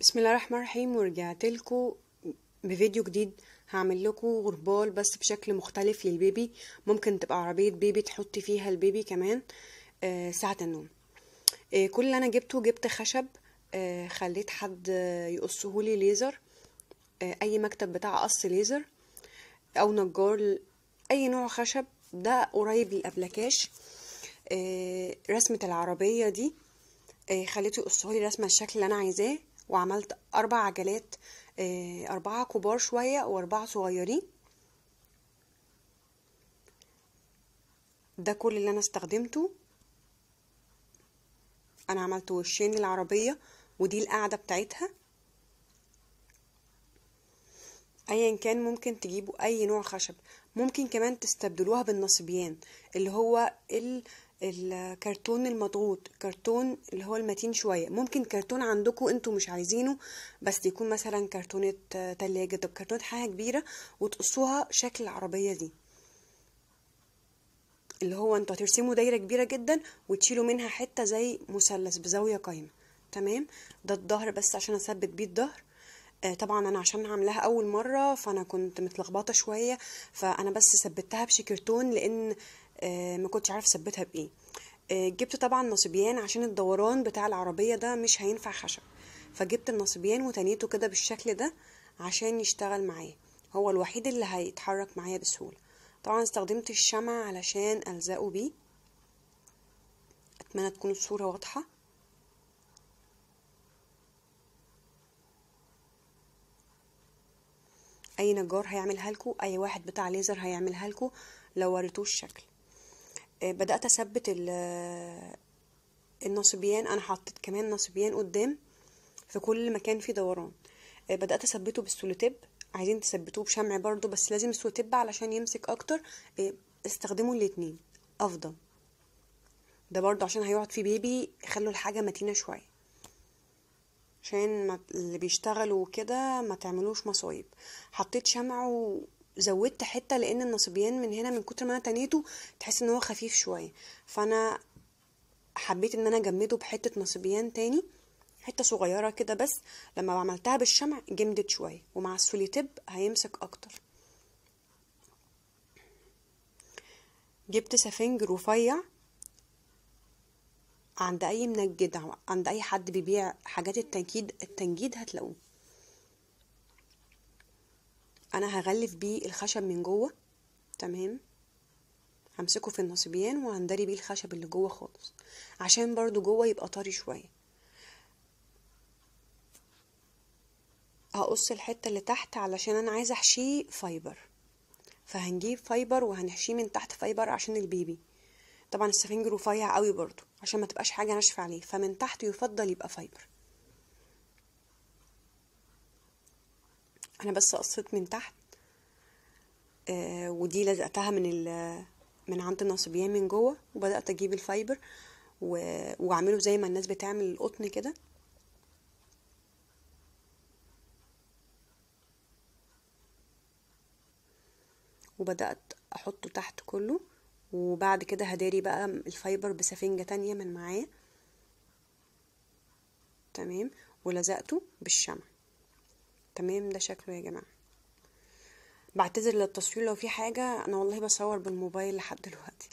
بسم الله الرحمن الرحيم ورجعت لكم بفيديو جديد هعمل لكم غربال بس بشكل مختلف للبيبي ممكن تبقى عربية بيبي تحطي فيها البيبي كمان آه، ساعة النوم آه، كل اللي انا جبته جبت خشب آه، خليت حد يقصهولي ليزر اي مكتب بتاع قص ليزر او نجار اي نوع خشب ده قريب للابلكاش رسمة العربية دي خليته خليته يقصهولي رسمة الشكل اللي انا عايزاه وعملت أربع عجلات آه، أربعة كبار شوية وأربعة صغيرين ده كل اللي أنا استخدمته أنا عملت وشين العربية ودي القاعدة بتاعتها ايا كان ممكن تجيبوا اي نوع خشب ممكن كمان تستبدلوها بالنصبيان اللي هو ال... الكرتون المضغوط كرتون اللي هو المتين شوية ممكن كرتون عندكم انتوا مش عايزينه بس يكون مثلا كرتونة تلاجة طب كرتونة حاجة كبيرة وتقصوها شكل العربية دي اللي هو انتوا هترسموا دايرة كبيرة جدا وتشيلوا منها حتة زي مثلث بزاوية قايمة تمام ده الظهر بس عشان اثبت بيه الظهر آه طبعا انا عشان عاملاها اول مره فانا كنت متلخبطه شويه فانا بس ثبتها بشي كرتون لان آه، ما كنتش عارف اثبتها بايه آه، جبت طبعا نصبيان عشان الدوران بتاع العربيه ده مش هينفع خشب فجبت النصبيان وتنيته كده بالشكل ده عشان يشتغل معايا هو الوحيد اللي هيتحرك معايا بسهوله طبعا استخدمت الشمع علشان الزقه بيه اتمنى تكون الصوره واضحه اي نجار هيعملها لكم اي واحد بتاع ليزر هيعملها لكم لو وريتوه الشكل بدأت أثبت النصبيان أنا حطيت كمان نصبيان قدام في كل مكان في دوران آه، بدأت أثبته بالسولوتيب عايزين تثبتوه بشمع برضو بس لازم السولوتيب علشان يمسك أكتر آه، استخدموا الاتنين أفضل ده برضو عشان هيقعد فيه بيبي خلوا الحاجة متينة شوية عشان اللي بيشتغلوا كده ما تعملوش مصايب حطيت شمع زودت حته لان النصبيان من هنا من كتر ما انا تنيته تحس ان هو خفيف شويه فانا حبيت ان انا اجمده بحته نصبيان تاني حته صغيره كده بس لما عملتها بالشمع جمدت شويه ومع السوليتيب هيمسك اكتر جبت سفنج رفيع عند اي منجد عند اي حد بيبيع حاجات التنكيد التنجيد هتلاقوه انا هغلف بيه الخشب من جوه تمام همسكه في النصبيان وهندري بيه الخشب اللي جوه خالص عشان برضو جوه يبقى طري شويه هقص الحته اللي تحت علشان انا عايزه احشيه فايبر فهنجيب فايبر وهنحشيه من تحت فايبر عشان البيبي طبعا السفنج رفيع قوي برضو عشان ما تبقاش حاجه ناشفه عليه فمن تحت يفضل يبقى فايبر انا بس قصيت من تحت آه ودي لزقتها من من عند النصبيان من جوه وبدات اجيب الفايبر واعمله زي ما الناس بتعمل القطن كده وبدات احطه تحت كله وبعد كده هداري بقى الفايبر بسفنجه تانية من معاه تمام ولزقته بالشمع تمام ده شكله يا جماعه بعتذر للتصوير لو في حاجه انا والله بصور بالموبايل لحد دلوقتي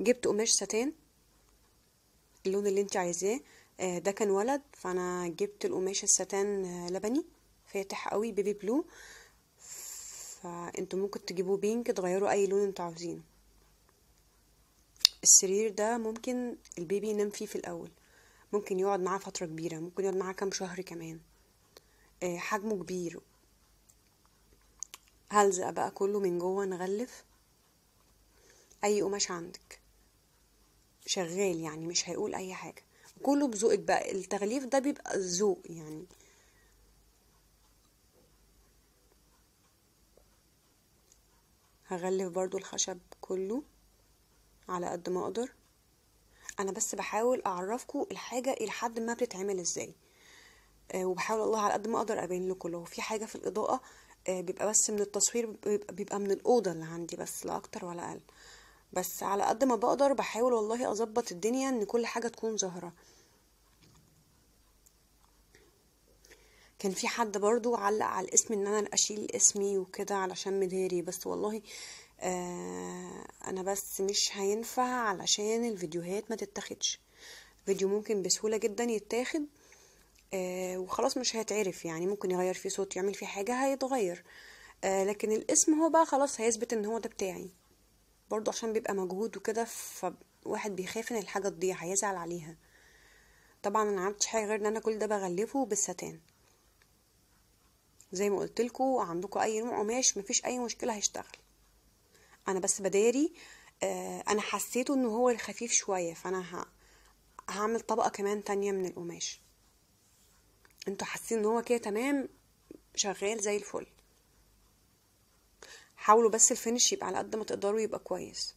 جبت قماش ساتان اللون اللي انت عايزاه آه، ده كان ولد فانا جبت القماش الساتان آه، لبني فاتح قوي بيبي بلو فانتوا ممكن تجيبوه بينك تغيروا اي لون انتوا عاوزينه السرير ده ممكن البيبي ينام فيه في الاول ممكن يقعد معاه فترة كبيرة ممكن يقعد معاه كام شهر كمان آه، حجمه كبير هلزق بقى كله من جوه نغلف اي قماش عندك شغال يعني مش هيقول اي حاجة كله بذوقك بقى التغليف ده بيبقى ذوق يعني هغلف برضو الخشب كله على قد ما اقدر انا بس بحاول اعرفكم الحاجه الى حد ما بتتعمل ازاي آه، وبحاول الله على قد ما اقدر ابين لكم لو في حاجه في الاضاءه آه، بيبقى بس من التصوير بيبقى, بيبقى من الاوضه اللي عندي بس لا اكتر ولا اقل بس على قد ما بقدر بحاول والله اظبط الدنيا ان كل حاجه تكون ظاهره كان في حد برضو علق على الاسم ان انا اشيل اسمي وكده علشان مداري بس والله آه انا بس مش هينفع علشان الفيديوهات ما تتاخدش فيديو ممكن بسهوله جدا يتاخد آه وخلاص مش هيتعرف يعني ممكن يغير فيه صوت يعمل فيه حاجه هيتغير آه لكن الاسم هو بقى خلاص هيثبت ان هو ده بتاعي برضو عشان بيبقى مجهود وكده فواحد بيخاف ان الحاجه تضيع هيزعل عليها طبعا انا عملتش حاجه غير ان انا كل ده بغلفه بالستان زي ما قلت لكم عندكم اي نوع قماش مفيش اي مشكله هيشتغل انا بس بداري آه، انا حسيته ان هو الخفيف شويه فانا هعمل طبقه كمان تانية من القماش انتوا حاسين ان هو كده تمام شغال زي الفل حاولوا بس الفينش يبقى على قد ما تقدروا يبقى كويس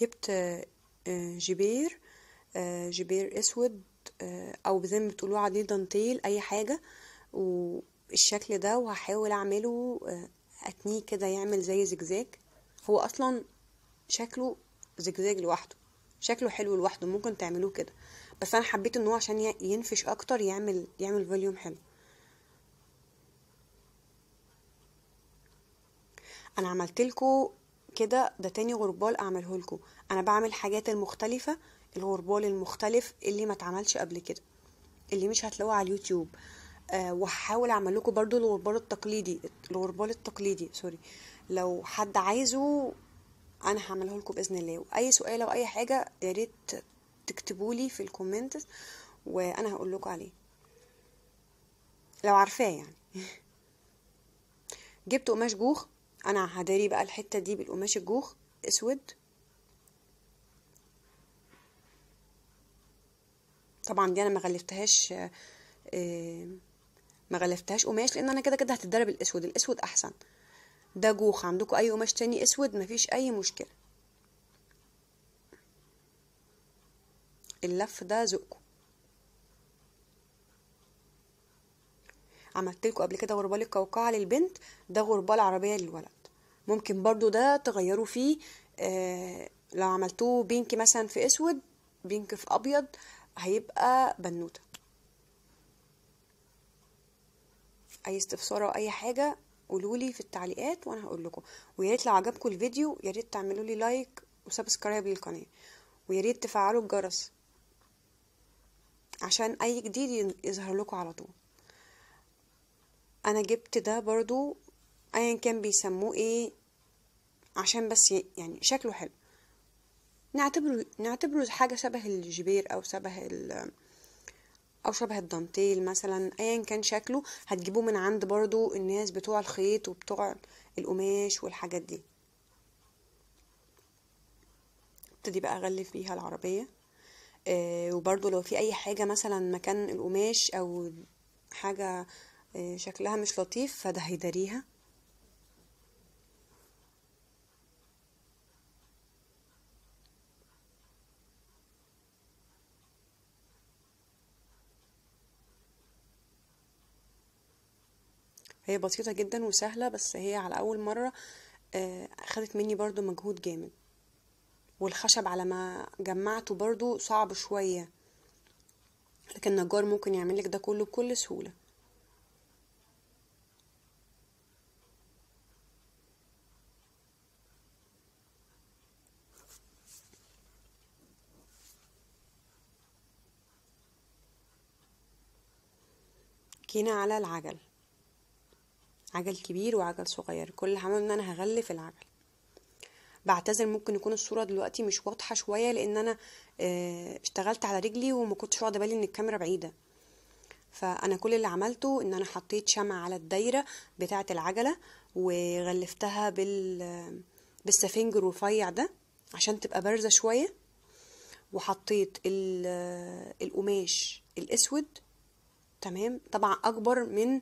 جبت آه، جبير آه، جبير اسود آه، او زي ما بتقولوه عليه دانتيل اي حاجه والشكل ده وهحاول اعمله اتنيه كده يعمل زي زجزاج هو اصلا شكله زجزاج لوحده شكله حلو لوحده ممكن تعملوه كده بس انا حبيت ان هو عشان ينفش اكتر يعمل يعمل فوليوم حلو انا عملت لكم كده ده تاني غربال اعمله لكم انا بعمل حاجات المختلفه الغربال المختلف اللي ما اتعملش قبل كده اللي مش هتلاقوه على اليوتيوب أه وهحاول اعمل لكم برضو الغربال التقليدي الغربال التقليدي سوري لو حد عايزه انا هعمله لكم باذن الله واي سؤال او اي حاجه يا ريت في الكومنت وانا هقول لكم عليه لو عارفاه يعني جبت قماش جوخ انا هداري بقى الحتة دي بالقماش الجوخ اسود طبعا دي انا ما غلفتهاش آه، ما غلفتهاش قماش لان انا كده كده هتدرب الاسود الاسود احسن ده جوخ عندكم اي قماش تاني اسود مفيش اي مشكله اللف ده ذوقكم عملت لكم قبل كده غربال القوقعة للبنت ده غربال عربية للولد ممكن برضو ده تغيروا فيه آه لو عملتوه بينك مثلا في اسود بينك في ابيض هيبقى بنوتة اي استفسار او اي حاجة قولولي في التعليقات وانا هقول لكم وياريت لو عجبكم الفيديو ياريت تعملولي تعملوا لي لايك وسبسكرايب للقناه وياريت تفعلوا الجرس عشان اي جديد يظهر لكم على طول انا جبت ده برضو ايا كان بيسموه ايه عشان بس يعني شكله حلو نعتبره نعتبره حاجه شبه الجبير او شبه ال او شبه الدانتيل مثلا ايا كان شكله هتجيبوه من عند برضو الناس بتوع الخيط وبتوع القماش والحاجات دي ابتدي بقى اغلف بيها العربيه آه وبرضو لو في اي حاجه مثلا مكان القماش او حاجه شكلها مش لطيف فده هيداريها هي بسيطة جدا وسهلة بس هي على أول مرة آه، خدت مني برضو مجهود جامد والخشب على ما جمعته برضو صعب شوية لكن النجار ممكن يعملك ده كله بكل سهولة حكينا على العجل عجل كبير وعجل صغير كل اللي هعمله ان انا هغلف العجل بعتذر ممكن يكون الصوره دلوقتي مش واضحه شويه لان انا آه، اشتغلت على رجلي وما كنتش واخده بالي ان الكاميرا بعيده فانا كل اللي عملته ان انا حطيت شمع على الدايره بتاعه العجله وغلفتها بال بالسفنج الرفيع ده عشان تبقى بارزه شويه وحطيت آه، القماش الاسود تمام طبعا اكبر من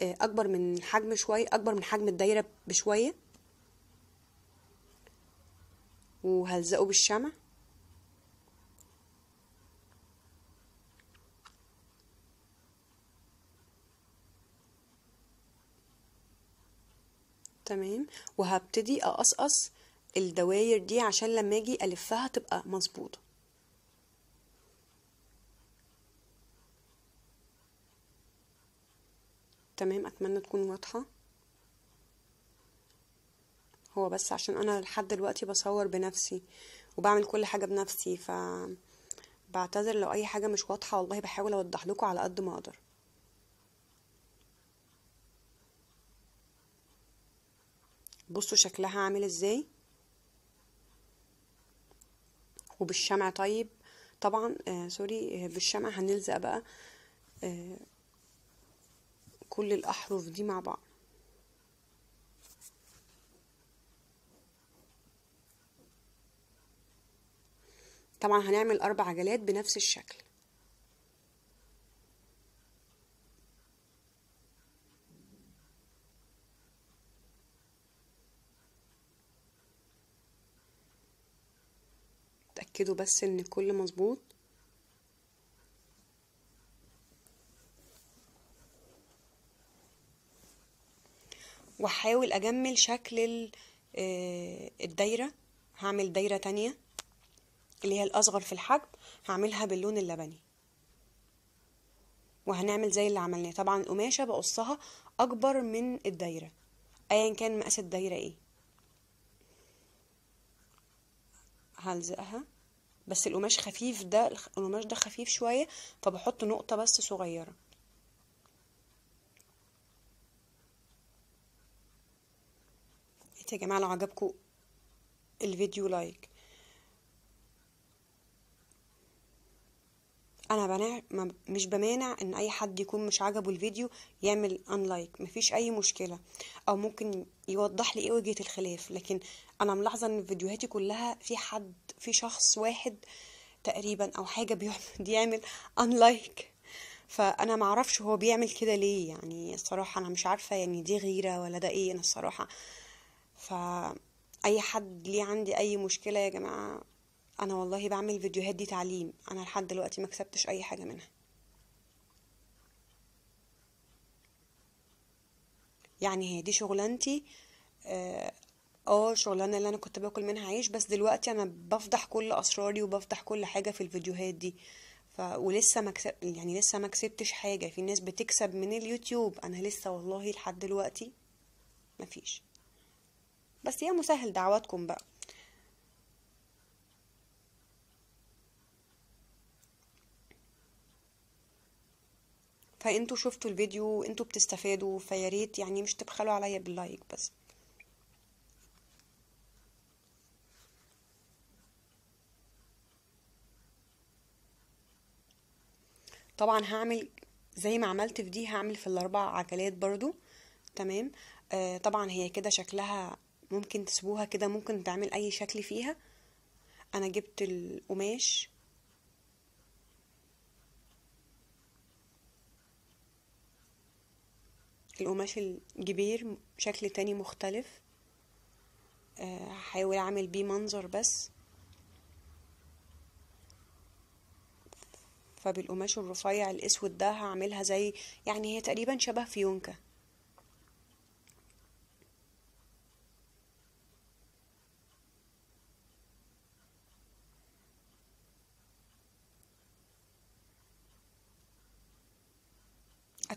آه، اكبر من حجم شويه اكبر من حجم الدايره بشويه وهلزقه بالشمع تمام وهبتدي اقصقص الدواير دي عشان لما اجي الفها تبقى مظبوطه تمام اتمنى تكون واضحه هو بس عشان انا لحد دلوقتي بصور بنفسي وبعمل كل حاجه بنفسي ف بعتذر لو اي حاجه مش واضحه والله بحاول اوضح لكم على قد ما اقدر بصوا شكلها عامل ازاي وبالشمع طيب طبعا آه سوري آه، بالشمع هنلزق بقى آه كل الأحرف دي مع بعض طبعا هنعمل أربع عجلات بنفس الشكل تأكدوا بس إن كل مظبوط وحاول اجمل شكل آه، الدايرة هعمل دايرة تانية اللي هي الاصغر في الحجم هعملها باللون اللبني وهنعمل زي اللي عملناه طبعا القماشة بقصها اكبر من الدايرة ايا كان مقاس الدايرة ايه هلزقها بس القماش خفيف ده القماش ده خفيف شوية فبحط نقطة بس صغيرة يا جماعة لو عجبكم الفيديو لايك انا بنع... ما... مش بمانع ان اي حد يكون مش عجبه الفيديو يعمل انلايك مفيش اي مشكله او ممكن يوضح لي ايه وجهه الخلاف لكن انا ملاحظه ان فيديوهاتي كلها في حد في شخص واحد تقريبا او حاجه بيعمل يعمل لايك فانا معرفش هو بيعمل كده ليه يعني الصراحه انا مش عارفه يعني دي غيره ولا ده ايه انا الصراحه فأي حد ليه عندي أي مشكلة يا جماعة أنا والله بعمل فيديوهات دي تعليم أنا لحد دلوقتي ما كسبتش أي حاجة منها يعني هي دي شغلانتي آه اه اللي انا كنت باكل منها عيش بس دلوقتي انا بفضح كل اسراري وبفضح كل حاجه في الفيديوهات دي ف... ولسه ما مكسب... يعني لسه ما كسبتش حاجه في ناس بتكسب من اليوتيوب انا لسه والله لحد دلوقتي مفيش بس يا مسهل دعواتكم بقى فانتوا شفتوا الفيديو انتوا بتستفادوا فياريت يعني مش تبخلوا عليا باللايك بس طبعا هعمل زي ما عملت في دي هعمل في الاربع عجلات برضو تمام آه طبعا هي كده شكلها ممكن تسيبوها كده ممكن تعمل اي شكل فيها انا جبت القماش القماش الكبير شكل تاني مختلف آه، هحاول اعمل بيه منظر بس فبالقماش الرفيع الاسود ده هعملها زي يعني هي تقريبا شبه فيونكه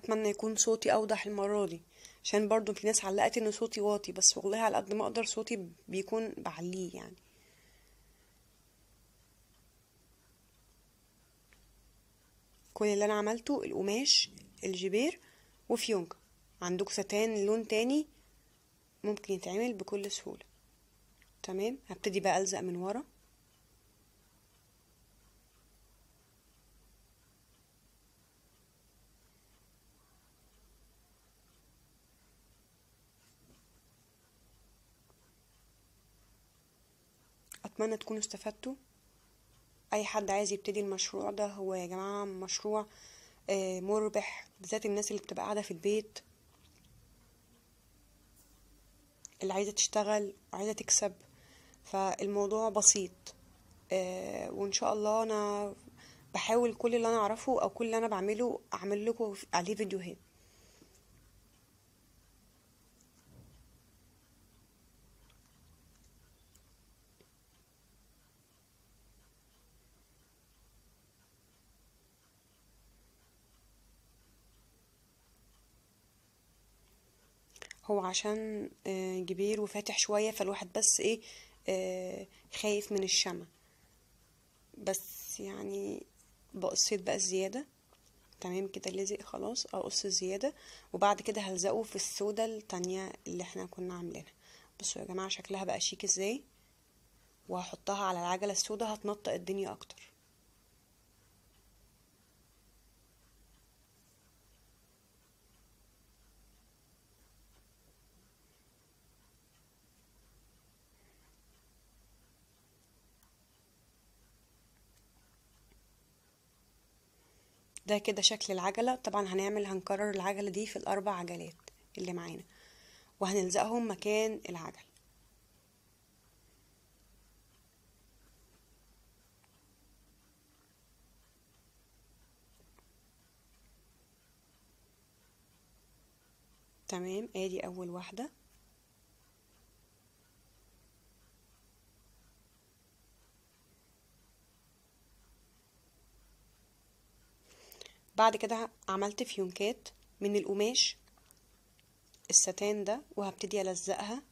اتمنى يكون صوتي اوضح المره دي عشان برضو في ناس علقت ان صوتي واطي بس والله على قد ما اقدر صوتي بيكون بعليه يعني كل اللي انا عملته القماش الجبير وفيونج عندك ستان لون تاني ممكن يتعمل بكل سهوله تمام هبتدي بقى الزق من ورا اتمنى تكونوا استفدتوا اي حد عايز يبتدي المشروع ده هو يا جماعه مشروع آه، مربح بالذات الناس اللي بتبقى قاعده في البيت اللي عايزه تشتغل وعايزه تكسب فالموضوع بسيط آه، وان شاء الله انا بحاول كل اللي انا اعرفه او كل اللي انا بعمله اعمل لكم عليه فيديوهات هو عشان آه، كبير وفاتح شوية فالواحد بس ايه آه، خايف من الشمع بس يعني بقصيت بقى الزيادة تمام كده لزق خلاص اقص زيادة وبعد كده هلزقه في السودة التانية اللي احنا كنا عاملينها بصوا يا جماعة شكلها بقى شيك ازاي وهحطها على العجلة السودة هتنطق الدنيا اكتر ده كده شكل العجلة طبعا هنعمل هنكرر العجلة دي في الأربع عجلات اللي معانا وهنلزقهم مكان العجل تمام ادي اول واحده بعد كده عملت فيونكات من القماش الستان ده وهبتدي الزقها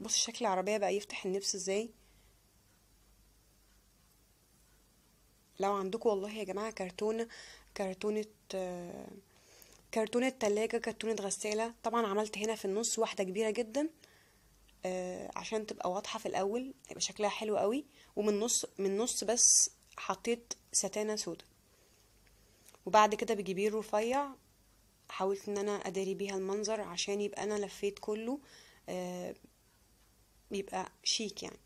بص شكل العربية بقى يفتح النفس ازاي لو عندكم والله يا جماعة كرتونة كرتونة كرتونة تلاجة كرتونة غسالة طبعا عملت هنا في النص واحدة كبيرة جدا آه، عشان تبقى واضحة في الأول هيبقى شكلها حلو قوي ومن نص من نص بس حطيت ستانة سودة وبعد كده بجيبيه الرفيع حاولت ان انا اداري بيها المنظر عشان يبقى انا لفيت كله آه، يبقى شيك يعني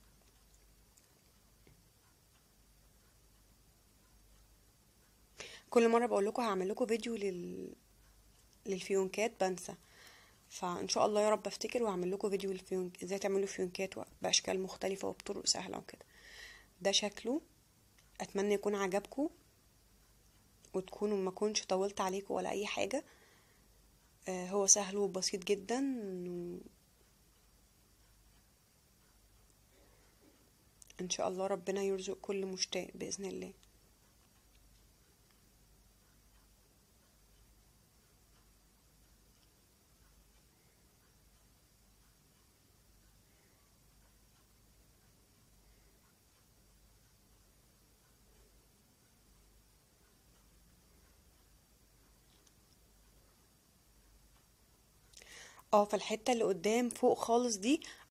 كل مره بقول لكم هعمل لكم فيديو لل للفيونكات بنسى فان شاء الله يا رب افتكر واعمل لكم فيديو للفيونك ازاي تعملوا فيونكات باشكال مختلفه وبطرق سهله وكده ده شكله اتمنى يكون عجبكم وتكونوا ما كنش طولت عليكم ولا اي حاجه آه، هو سهل وبسيط جدا ان شاء الله ربنا يرزق كل مشتاق باذن الله اه في الحته اللي قدام فوق خالص دي